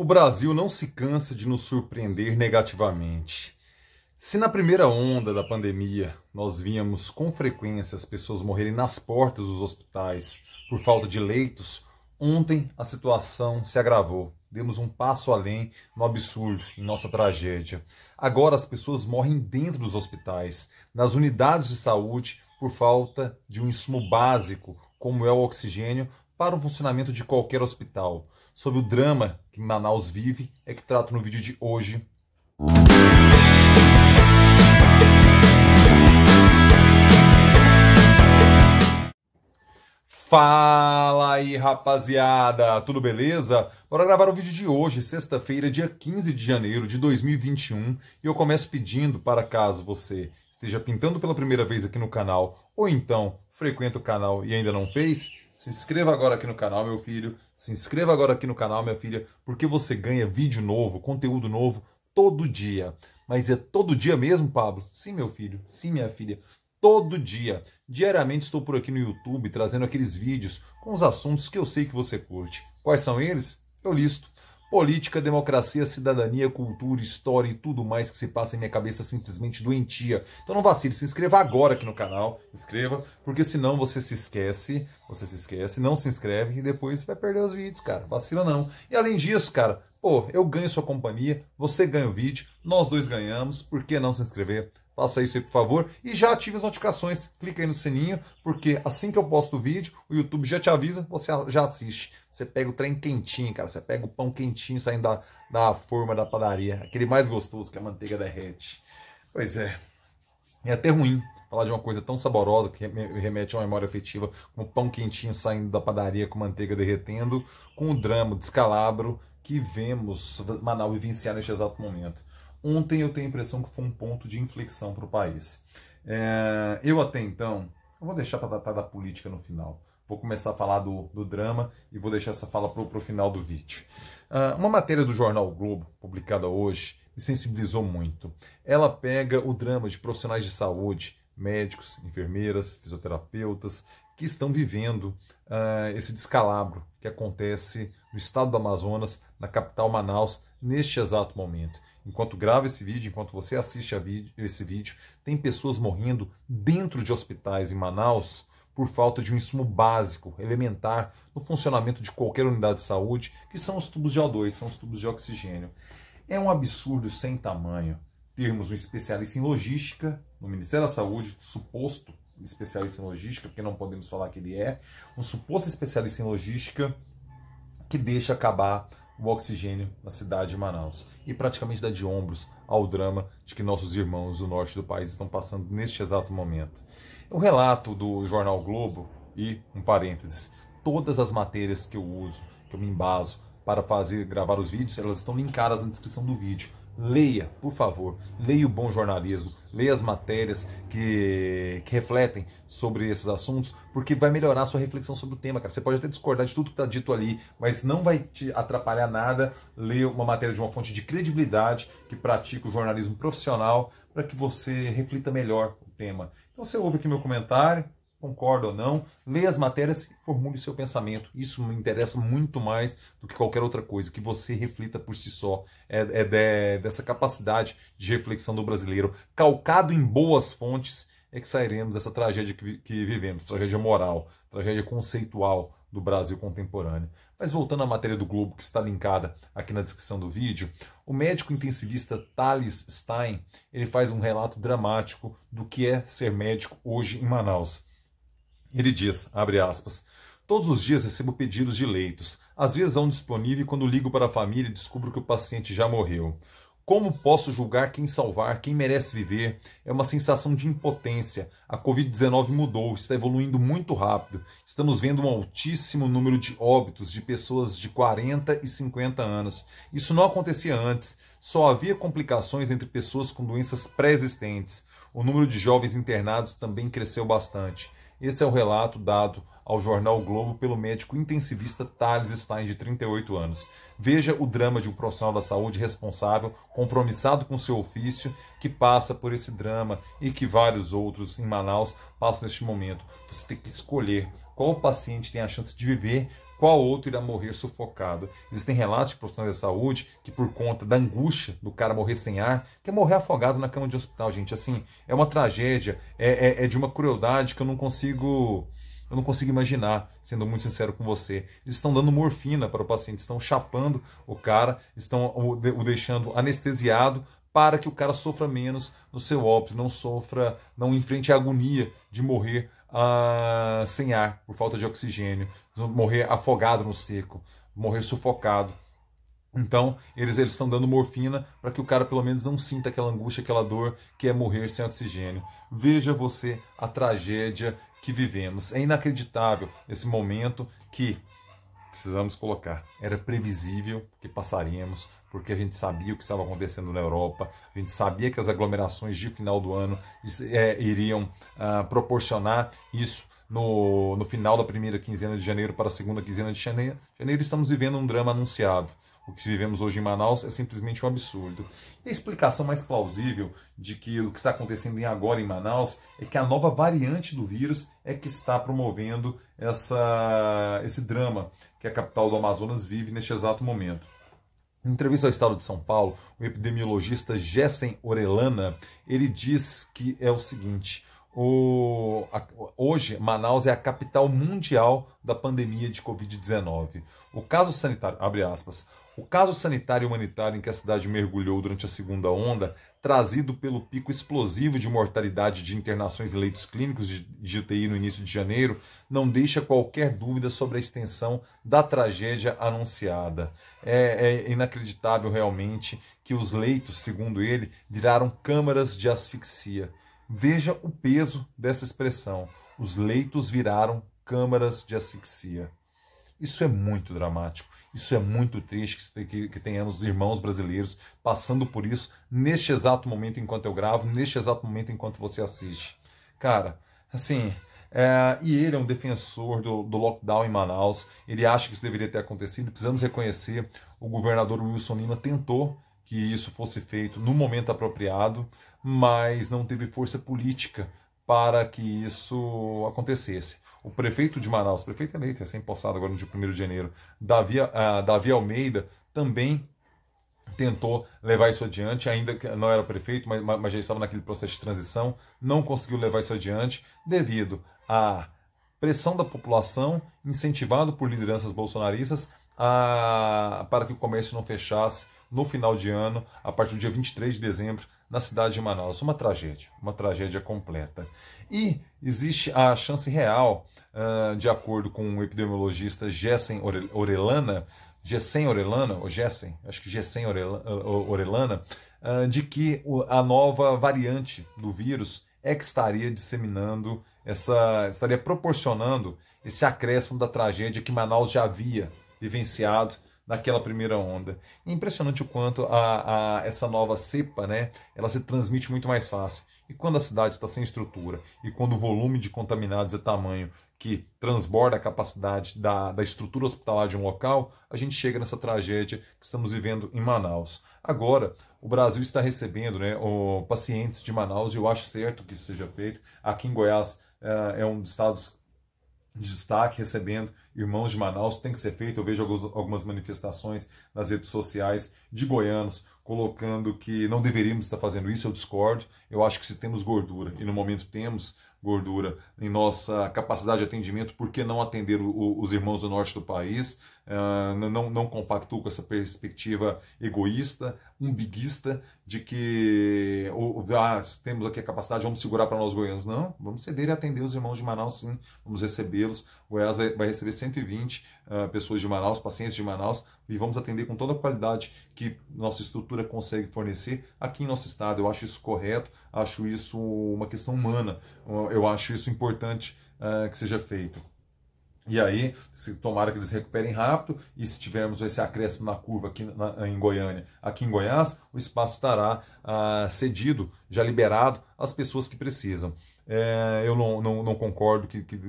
O Brasil não se cansa de nos surpreender negativamente. Se na primeira onda da pandemia nós víamos com frequência as pessoas morrerem nas portas dos hospitais por falta de leitos, ontem a situação se agravou. Demos um passo além no absurdo, em nossa tragédia. Agora as pessoas morrem dentro dos hospitais, nas unidades de saúde, por falta de um insumo básico, como é o oxigênio, para o funcionamento de qualquer hospital sobre o drama que Manaus vive é que trato no vídeo de hoje. Fala aí, rapaziada! Tudo beleza? Bora gravar o vídeo de hoje, sexta-feira, dia 15 de janeiro de 2021. E eu começo pedindo para caso você esteja pintando pela primeira vez aqui no canal, ou então frequenta o canal e ainda não fez, se inscreva agora aqui no canal, meu filho, se inscreva agora aqui no canal, minha filha, porque você ganha vídeo novo, conteúdo novo todo dia. Mas é todo dia mesmo, Pablo? Sim, meu filho. Sim, minha filha. Todo dia. Diariamente estou por aqui no YouTube trazendo aqueles vídeos com os assuntos que eu sei que você curte. Quais são eles? Eu listo Política, democracia, cidadania, cultura, história e tudo mais que se passa em minha cabeça simplesmente doentia. Então não vacile, se inscreva agora aqui no canal, inscreva, porque senão você se esquece, você se esquece, não se inscreve e depois vai perder os vídeos, cara. Vacila não. E além disso, cara, pô, eu ganho sua companhia, você ganha o vídeo, nós dois ganhamos, por que não se inscrever? faça isso aí, por favor. E já ative as notificações, clica aí no sininho, porque assim que eu posto o vídeo, o YouTube já te avisa, você já assiste. Você pega o trem quentinho, cara. Você pega o pão quentinho saindo da, da forma da padaria. Aquele mais gostoso que a manteiga derrete. Pois é. É até ruim falar de uma coisa tão saborosa que remete a uma memória afetiva, o pão quentinho saindo da padaria com manteiga derretendo, com o drama, o descalabro que vemos Manaus vivenciar neste exato momento. Ontem eu tenho a impressão que foi um ponto de inflexão para o país. É, eu até então, eu vou deixar para tratar da política no final. Vou começar a falar do, do drama e vou deixar essa fala para o final do vídeo. Uh, uma matéria do jornal o Globo, publicada hoje, me sensibilizou muito. Ela pega o drama de profissionais de saúde, médicos, enfermeiras, fisioterapeutas, que estão vivendo uh, esse descalabro que acontece no estado do Amazonas, na capital Manaus, neste exato momento enquanto grava esse vídeo, enquanto você assiste vídeo, esse vídeo, tem pessoas morrendo dentro de hospitais em Manaus por falta de um insumo básico, elementar, no funcionamento de qualquer unidade de saúde, que são os tubos de O2, são os tubos de oxigênio. É um absurdo sem tamanho termos um especialista em logística no Ministério da Saúde, suposto especialista em logística, porque não podemos falar que ele é, um suposto especialista em logística que deixa acabar o oxigênio na cidade de Manaus e praticamente dá de ombros ao drama de que nossos irmãos do norte do país estão passando neste exato momento. O relato do jornal Globo e um parênteses, todas as matérias que eu uso, que eu me embaso para fazer gravar os vídeos, elas estão linkadas na descrição do vídeo leia, por favor, leia o bom jornalismo, leia as matérias que, que, refletem sobre esses assuntos, porque vai melhorar a sua reflexão sobre o tema, cara. Você pode até discordar de tudo que está dito ali, mas não vai te atrapalhar nada ler uma matéria de uma fonte de credibilidade que pratica o jornalismo profissional para que você reflita melhor o tema. Então você ouve aqui meu comentário, concorda ou não, leia as matérias e formule o seu pensamento. Isso me interessa muito mais do que qualquer outra coisa, que você reflita por si só. É, é de, dessa capacidade de reflexão do brasileiro, calcado em boas fontes, é que sairemos dessa tragédia que, que vivemos tragédia moral, tragédia conceitual do Brasil contemporâneo. Mas voltando à matéria do Globo, que está linkada aqui na descrição do vídeo, o médico intensivista Thales Stein ele faz um relato dramático do que é ser médico hoje em Manaus. Ele diz, abre aspas, Todos os dias recebo pedidos de leitos. Às vezes há um disponível e quando ligo para a família descubro que o paciente já morreu. Como posso julgar quem salvar, quem merece viver? É uma sensação de impotência. A Covid-19 mudou, está evoluindo muito rápido. Estamos vendo um altíssimo número de óbitos de pessoas de 40 e 50 anos. Isso não acontecia antes. Só havia complicações entre pessoas com doenças pré-existentes. O número de jovens internados também cresceu bastante. Esse é o relato dado ao jornal o Globo pelo médico intensivista Thales Stein, de 38 anos. Veja o drama de um profissional da saúde responsável, compromissado com seu ofício, que passa por esse drama e que vários outros em Manaus passam neste momento. Você tem que escolher qual paciente tem a chance de viver qual outro irá morrer sufocado? Existem relatos de profissionais da saúde que, por conta da angústia do cara morrer sem ar, quer morrer afogado na cama de hospital, gente. Assim, é uma tragédia, é, é, é de uma crueldade que eu não consigo. Eu não consigo imaginar, sendo muito sincero com você. Eles estão dando morfina para o paciente, estão chapando o cara, estão o, o deixando anestesiado para que o cara sofra menos no seu óbito, não sofra, não enfrente a agonia de morrer ah, sem ar, por falta de oxigênio, morrer afogado no seco, morrer sufocado. Então, eles eles estão dando morfina para que o cara pelo menos não sinta aquela angústia, aquela dor que é morrer sem oxigênio. Veja você a tragédia que vivemos. É inacreditável esse momento que precisamos colocar. Era previsível que passaríamos, porque a gente sabia o que estava acontecendo na Europa, a gente sabia que as aglomerações de final do ano é, iriam ah, proporcionar isso no, no final da primeira quinzena de janeiro para a segunda quinzena de janeiro. Janeiro estamos vivendo um drama anunciado. O que vivemos hoje em Manaus é simplesmente um absurdo. E a explicação mais plausível de que o que está acontecendo agora em Manaus é que a nova variante do vírus é que está promovendo essa, esse drama, que a capital do Amazonas vive neste exato momento. Em entrevista ao Estado de São Paulo, o epidemiologista Jessen Orelana, ele diz que é o seguinte, o, a, hoje Manaus é a capital mundial da pandemia de Covid-19. O caso sanitário, abre aspas, o caso sanitário e humanitário em que a cidade mergulhou durante a segunda onda, trazido pelo pico explosivo de mortalidade de internações e leitos clínicos de UTI no início de janeiro, não deixa qualquer dúvida sobre a extensão da tragédia anunciada. É, é inacreditável realmente que os leitos, segundo ele, viraram câmaras de asfixia. Veja o peso dessa expressão. Os leitos viraram câmaras de asfixia. Isso é muito dramático isso é muito triste que, que, que tenhamos irmãos brasileiros passando por isso neste exato momento enquanto eu gravo, neste exato momento enquanto você assiste. Cara, assim, é, e ele é um defensor do, do, lockdown em Manaus. Ele acha que isso deveria ter acontecido. Precisamos reconhecer: o governador Wilson Lima tentou que isso fosse feito no momento apropriado, mas não teve força política para que isso acontecesse o prefeito de Manaus, prefeito eleito, é recém-possado agora no dia 1 de janeiro, Davi, uh, Davi Almeida, também tentou levar isso adiante, ainda que não era prefeito, mas, mas já estava naquele processo de transição, não conseguiu levar isso adiante devido à pressão da população, incentivado por lideranças bolsonaristas, a, para que o comércio não fechasse no final de ano, a partir do dia 23 de dezembro, na cidade de Manaus. Uma tragédia, uma tragédia completa. E existe a chance real, uh, de acordo com o epidemiologista Jessen Orelana, Jessen Orelana, ou Jessen, acho que Jessen Orelana, uh, ah, de que a nova variante do vírus é que estaria disseminando essa estaria proporcionando esse acréscimo da tragédia que Manaus já havia vivenciado naquela primeira onda. É impressionante o quanto a, a, essa nova cepa, né, ela se transmite muito mais fácil. E quando a cidade está sem estrutura e quando o volume de contaminados é tamanho que transborda a capacidade da, da estrutura hospitalar de um local, a gente chega nessa tragédia que estamos vivendo em Manaus. Agora, o Brasil está recebendo né, o, pacientes de Manaus e eu acho certo que isso seja feito. Aqui em Goiás eh, é um dos estados destaque, recebendo irmãos de Manaus, tem que ser feito. Eu vejo alguns, algumas manifestações nas redes sociais de goianos colocando que não deveríamos estar fazendo isso, eu discordo. Eu acho que se temos gordura, e no momento temos gordura em nossa capacidade de atendimento, por que não atender o, os irmãos do norte do país? É, não, não compactuo com essa perspectiva egoísta, umbiguista, de que ou, ah, temos aqui a capacidade, vamos segurar para nós goianos. Não, vamos ceder e atender os irmãos de Manaus, sim, vamos recebê-los. O EAS vai, vai receber 120 uh, ah, pessoas de Manaus, pacientes de Manaus, e vamos atender com toda a qualidade que nossa estrutura consegue fornecer aqui em nosso estado. Eu acho isso correto, acho isso uma questão humana, eu acho isso importante uh, que seja feito. E aí, se, tomara que eles recuperem rápido, e se tivermos esse acréscimo na curva aqui na, em Goiânia, aqui em Goiás, o espaço estará ah, cedido, já liberado às pessoas que precisam. É, eu não, não, não concordo que, que,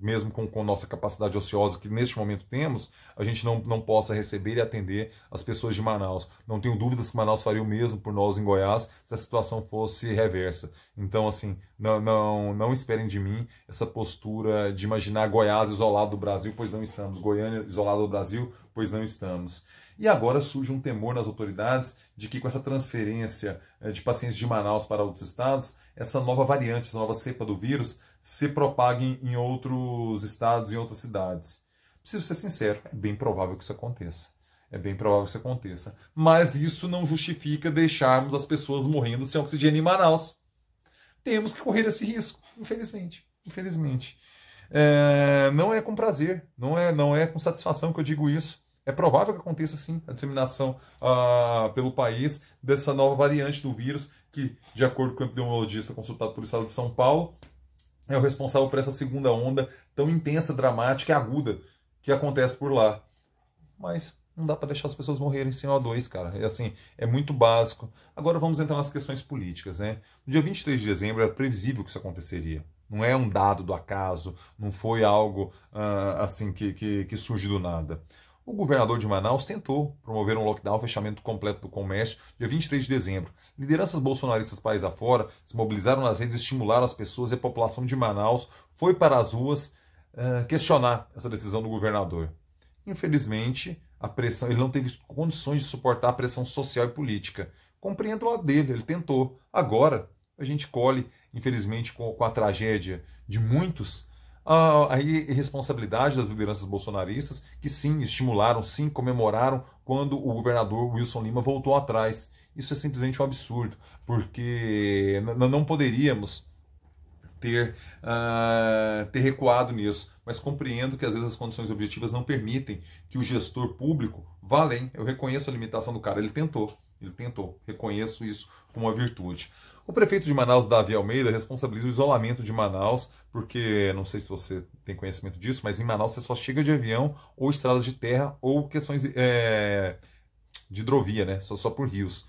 mesmo com, com nossa capacidade ociosa que neste momento temos, a gente não, não possa receber e atender as pessoas de Manaus. Não tenho dúvidas que Manaus faria o mesmo por nós em Goiás se a situação fosse reversa. Então, assim, não, não, não esperem de mim essa postura de imaginar Goiás isolado do Brasil, pois não estamos. Goiânia isolado do Brasil, pois não estamos. E agora surge um temor nas autoridades de que, com essa transferência eh, de pacientes de Manaus para outros estados, essa nova variante, essa nova cepa do vírus, se propague em outros estados, em outras cidades. Preciso ser sincero, é bem provável que isso aconteça. É bem provável que isso aconteça. Mas isso não justifica deixarmos as pessoas morrendo sem oxigênio em Manaus. Temos que correr esse risco, infelizmente. Infelizmente. É, não é com prazer, não é, não é com satisfação que eu digo isso é provável que aconteça sim a disseminação ah, pelo país dessa nova variante do vírus, que, de acordo com o epidemiologista consultado pelo Estado de São Paulo, é o responsável por essa segunda onda tão intensa, dramática e aguda que acontece por lá. Mas não dá para deixar as pessoas morrerem sem O2, cara. É assim, é muito básico. Agora vamos entrar nas questões políticas, né? No dia 23 de dezembro era previsível que isso aconteceria. Não é um dado do acaso, não foi algo ah, assim que, que, que surge do nada. O governador de Manaus tentou promover um lockdown, fechamento completo do comércio, dia 23 de dezembro. Lideranças bolsonaristas país afora se mobilizaram nas redes, estimularam as pessoas e a população de Manaus foi para as ruas uh, questionar essa decisão do governador. Infelizmente, a pressão, ele não teve condições de suportar a pressão social e política. Compreendo o lado dele, ele tentou. Agora, a gente colhe, infelizmente, com, com a tragédia de muitos a, ah, a irresponsabilidade das lideranças bolsonaristas, que sim, estimularam, sim, comemoraram quando o governador Wilson Lima voltou atrás. Isso é simplesmente um absurdo, porque não poderíamos ter, uh, ter recuado nisso, mas compreendo que às vezes as condições objetivas não permitem que o gestor público vá além. Eu reconheço a limitação do cara, ele tentou, ele tentou, reconheço isso como uma virtude. O prefeito de Manaus, Davi Almeida, responsabiliza o isolamento de Manaus, porque não sei se você tem conhecimento disso, mas em Manaus você só chega de avião ou estradas de terra ou questões é, de hidrovia, né? Só, só por rios.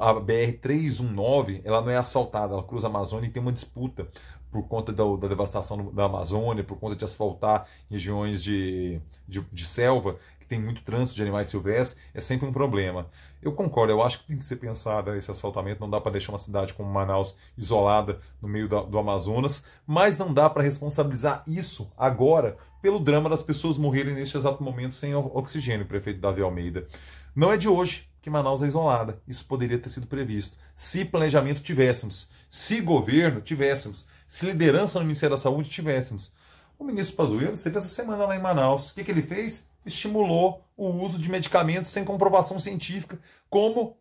A BR-319 ela não é asfaltada, ela cruza a Amazônia e tem uma disputa por conta da, da, devastação da Amazônia, por conta de asfaltar regiões de, de, de selva, tem muito trânsito de animais silvestres, é sempre um problema. Eu concordo, eu acho que tem que ser pensado esse assaltamento, não dá para deixar uma cidade como Manaus isolada no meio do Amazonas, mas não dá para responsabilizar isso agora pelo drama das pessoas morrerem neste exato momento sem oxigênio, prefeito Davi Almeida. Não é de hoje que Manaus é isolada, isso poderia ter sido previsto. Se planejamento tivéssemos, se governo tivéssemos, se liderança no Ministério da Saúde tivéssemos. O ministro Pazuello esteve essa semana lá em Manaus. O que, que ele fez? estimulou o uso de medicamentos sem comprovação científica como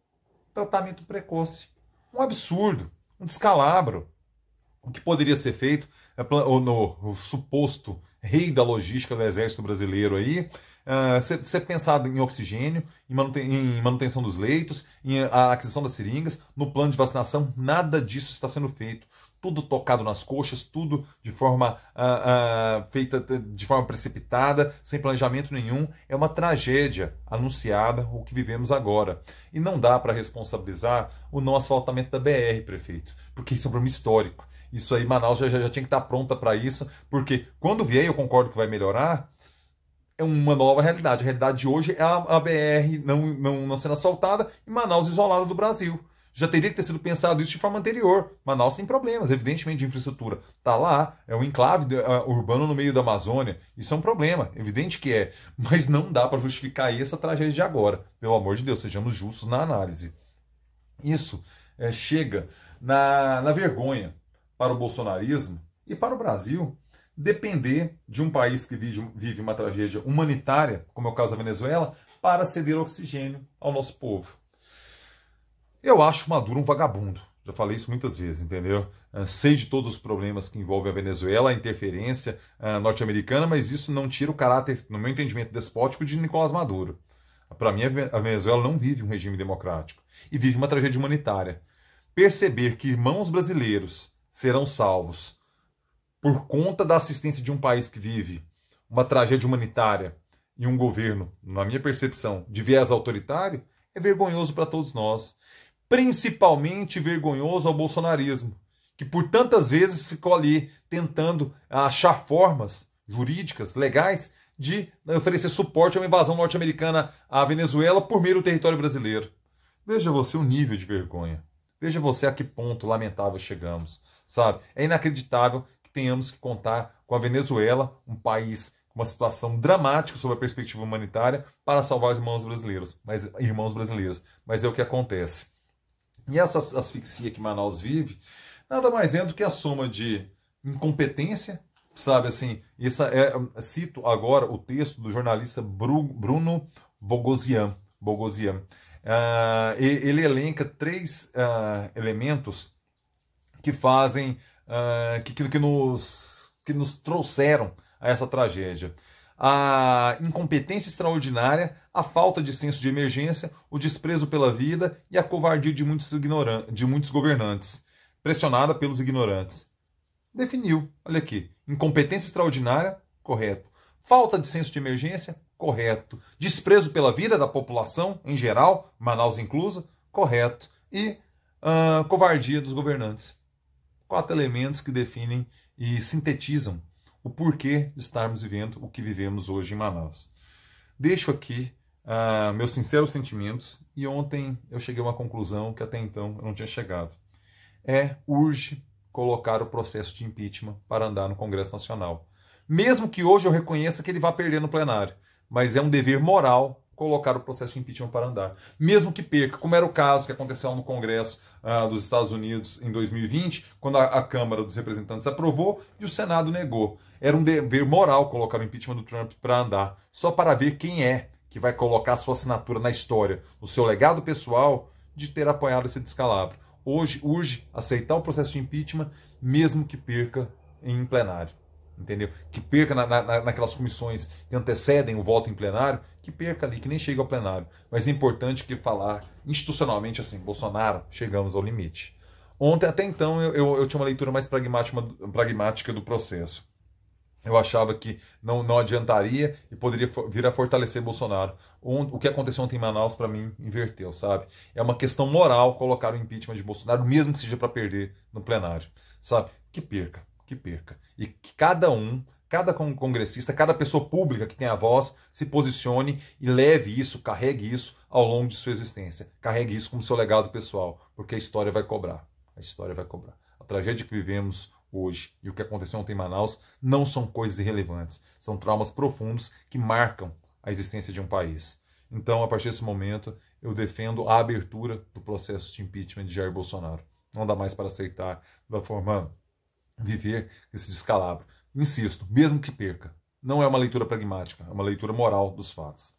tratamento precoce. Um absurdo, um descalabro. O que poderia ser feito é no, suposto rei da logística do Exército Brasileiro aí, ah, ser, pensado em oxigênio, em, manuten em, manutenção dos leitos, em a aquisição das seringas, no plano de vacinação, nada disso está sendo feito tudo tocado nas coxas, tudo de forma ah, ah, feita de forma precipitada, sem planejamento nenhum. É uma tragédia anunciada o que vivemos agora. E não dá para responsabilizar o não asfaltamento da BR, prefeito, porque isso é um problema histórico. Isso aí, Manaus já, já, já tinha que estar tá pronta para isso, porque quando vier, eu concordo que vai melhorar, é uma nova realidade. A realidade de hoje é a, a BR não, não, não sendo asfaltada e Manaus isolada do Brasil. Já teria que ter sido pensado isso de forma anterior. Manaus tem problemas, evidentemente, de infraestrutura. Está lá, é um enclave é, é, urbano no meio da Amazônia. Isso é um problema, evidente que é. Mas não dá para justificar essa tragédia de agora. Pelo amor de Deus, sejamos justos na análise. Isso é, chega na, na vergonha para o bolsonarismo e para o Brasil depender de um país que vive uma tragédia humanitária, como é o caso da Venezuela, para ceder oxigênio ao nosso povo. Eu acho Maduro um vagabundo. Já falei isso muitas vezes, entendeu? Ah, sei de todos os problemas que envolvem a Venezuela, a interferência ah, norte-americana, mas isso não tira o caráter, no meu entendimento, despótico de Nicolás Maduro. Para mim, a Venezuela não vive um regime democrático e vive uma tragédia humanitária. Perceber que irmãos brasileiros serão salvos por conta da assistência de um país que vive uma tragédia humanitária e um governo, na minha percepção, de viés autoritário, é vergonhoso para todos nós principalmente vergonhoso ao bolsonarismo, que por tantas vezes ficou ali tentando achar formas jurídicas, legais, de oferecer suporte a uma invasão norte-americana à Venezuela por meio do território brasileiro. Veja você o nível de vergonha. Veja você a que ponto lamentável chegamos, sabe? É inacreditável que tenhamos que contar com a Venezuela, um país com uma situação dramática sob a perspectiva humanitária, para salvar os irmãos brasileiros, mas irmãos brasileiros. Mas é o que acontece. E essa asfixia que Manaus vive nada mais é do que a soma de incompetência, sabe assim, essa é, cito agora o texto do jornalista Bruno Bogosian, Bogosian. Uh, ah, ele elenca três uh, elementos que fazem, uh, que, que, nos, que nos trouxeram a essa tragédia a incompetência extraordinária, a falta de senso de emergência, o desprezo pela vida e a covardia de muitos, de muitos governantes, pressionada pelos ignorantes. Definiu, olha aqui, incompetência extraordinária, correto. Falta de senso de emergência, correto. Desprezo pela vida da população em geral, Manaus inclusa, correto. E uh, covardia dos governantes. Quatro elementos que definem e sintetizam o porquê de estarmos vivendo o que vivemos hoje em Manaus. Deixo aqui uh, meus sinceros sentimentos e ontem eu cheguei a uma conclusão que até então eu não tinha chegado. É urge colocar o processo de impeachment para andar no Congresso Nacional. Mesmo que hoje eu reconheça que ele vá perder no plenário, mas é um dever moral colocar o processo de impeachment para andar. Mesmo que perca, como era o caso que aconteceu no Congresso uh, dos Estados Unidos em 2020, quando a, a, Câmara dos Representantes aprovou e o Senado negou. Era um dever moral colocar o impeachment do Trump para andar, só para ver quem é que vai colocar sua assinatura na história, o seu legado pessoal, de ter apoiado esse descalabro. Hoje urge aceitar o processo de impeachment, mesmo que perca em plenário entendeu? Que perca na, na, naquelas comissões que antecedem o voto em plenário, que perca ali, que nem chega ao plenário. Mas é importante que falar institucionalmente assim, Bolsonaro, chegamos ao limite. Ontem, até então, eu, eu, eu tinha uma leitura mais pragmática, pragmática do processo. Eu achava que não, não adiantaria e poderia vir a fortalecer Bolsonaro. O que aconteceu ontem em Manaus, para mim, inverteu, sabe? É uma questão moral colocar o impeachment de Bolsonaro, mesmo que seja para perder no plenário, sabe? Que perca que perca. E que cada um, cada congressista, cada pessoa pública que tem a voz se posicione e leve isso, carregue isso ao longo de sua existência. Carregue isso como seu legado pessoal, porque a história vai cobrar. A história vai cobrar. A tragédia que vivemos hoje e o que aconteceu ontem em Manaus não são coisas irrelevantes, são traumas profundos que marcam a existência de um país. Então, a partir desse momento, eu defendo a abertura do processo de impeachment de Jair Bolsonaro. Não dá mais para aceitar da forma viver esse descalabro. Insisto, mesmo que perca. Não é uma leitura pragmática, é uma leitura moral dos fatos.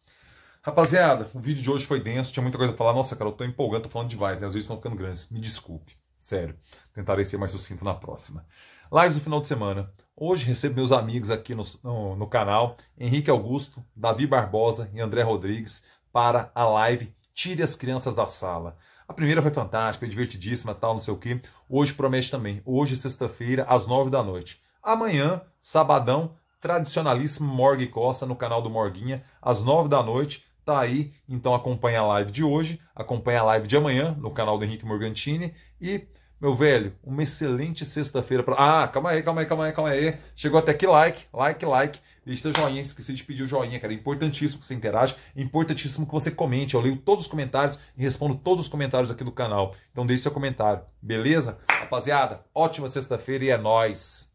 Rapaziada, o vídeo de hoje foi denso, tinha muita coisa pra falar. Nossa, cara, eu tô empolgando, tô falando demais, né? Às vezes estão ficando grandes. Me desculpe, sério. Tentarei ser mais sucinto na próxima. Lives do final de semana. Hoje recebo meus amigos aqui no, no, no canal, Henrique Augusto, Davi Barbosa e André Rodrigues, para a live Tire as Crianças da Sala. A primeira foi fantástica, divertidíssima, tal, não sei o quê. Hoje promete também. Hoje, sexta-feira, às nove da noite. Amanhã, sabadão, tradicionalíssimo Morgue Costa no canal do Morguinha, às nove da noite. Tá aí, então acompanha a live de hoje, acompanha a live de amanhã no canal do Henrique Morgantini e meu velho, uma excelente sexta-feira para. Ah, calma aí, calma aí, calma aí, calma aí. Chegou até aqui, like, like, like. Deixe seu joinha, esqueci de pedir o joinha, cara. É importantíssimo que você interage, é importantíssimo que você comente. Eu leio todos os comentários e respondo todos os comentários aqui do canal. Então deixe seu comentário, beleza? Rapaziada, ótima sexta-feira e é nóis!